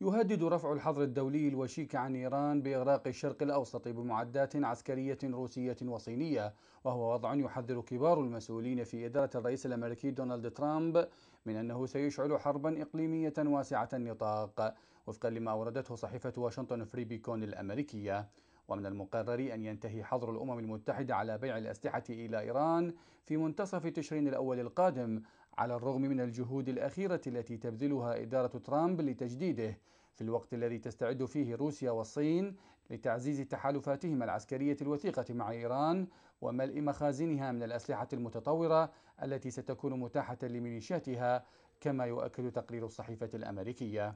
يهدد رفع الحظر الدولي الوشيك عن إيران بإغراق الشرق الأوسط بمعدات عسكرية روسية وصينية وهو وضع يحذر كبار المسؤولين في إدارة الرئيس الأمريكي دونالد ترامب من أنه سيشعل حربا إقليمية واسعة النطاق وفقا لما أوردته صحيفة واشنطن فري بيكون الأمريكية ومن المقرر أن ينتهي حظر الأمم المتحدة على بيع الأسلحة إلى إيران في منتصف تشرين الأول القادم على الرغم من الجهود الأخيرة التي تبذلها إدارة ترامب لتجديده في الوقت الذي تستعد فيه روسيا والصين لتعزيز تحالفاتهما العسكرية الوثيقة مع إيران وملء مخازنها من الأسلحة المتطورة التي ستكون متاحة لميليشياتها كما يؤكد تقرير الصحيفة الأمريكية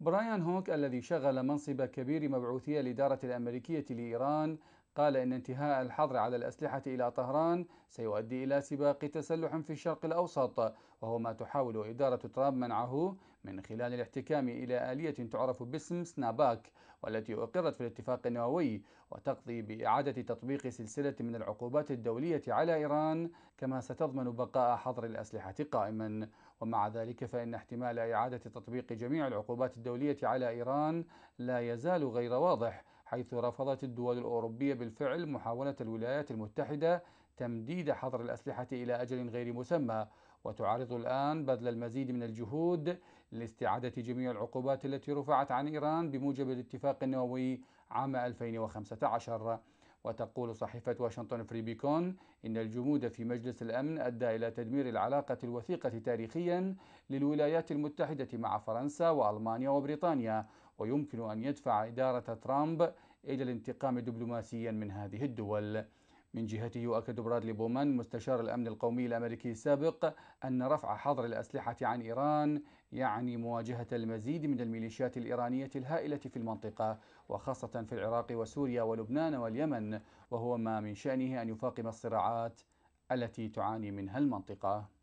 برايان هوك الذي شغل منصب كبير مبعوثي الإدارة الأمريكية لإيران قال إن انتهاء الحظر على الأسلحة إلى طهران سيؤدي إلى سباق تسلح في الشرق الأوسط وهو ما تحاول إدارة ترامب منعه من خلال الاحتكام إلى آلية تعرف باسم سناباك والتي أقرت في الاتفاق النووي وتقضي بإعادة تطبيق سلسلة من العقوبات الدولية على إيران كما ستضمن بقاء حظر الأسلحة قائما ومع ذلك فإن احتمال إعادة تطبيق جميع العقوبات الدولية على إيران لا يزال غير واضح حيث رفضت الدول الأوروبية بالفعل محاولة الولايات المتحدة تمديد حظر الأسلحة إلى أجل غير مسمى وتعارض الآن بذل المزيد من الجهود لاستعادة جميع العقوبات التي رفعت عن إيران بموجب الاتفاق النووي عام 2015 وتقول صحيفة واشنطن فري بيكون إن الجمود في مجلس الأمن أدى إلى تدمير العلاقة الوثيقة تاريخيا للولايات المتحدة مع فرنسا وألمانيا وبريطانيا ويمكن أن يدفع إدارة ترامب إلى الانتقام دبلوماسيا من هذه الدول من جهته يؤكد برادلي بومان مستشار الأمن القومي الأمريكي السابق أن رفع حظر الأسلحة عن إيران يعني مواجهة المزيد من الميليشيات الإيرانية الهائلة في المنطقة وخاصة في العراق وسوريا ولبنان واليمن وهو ما من شأنه أن يفاقم الصراعات التي تعاني منها المنطقة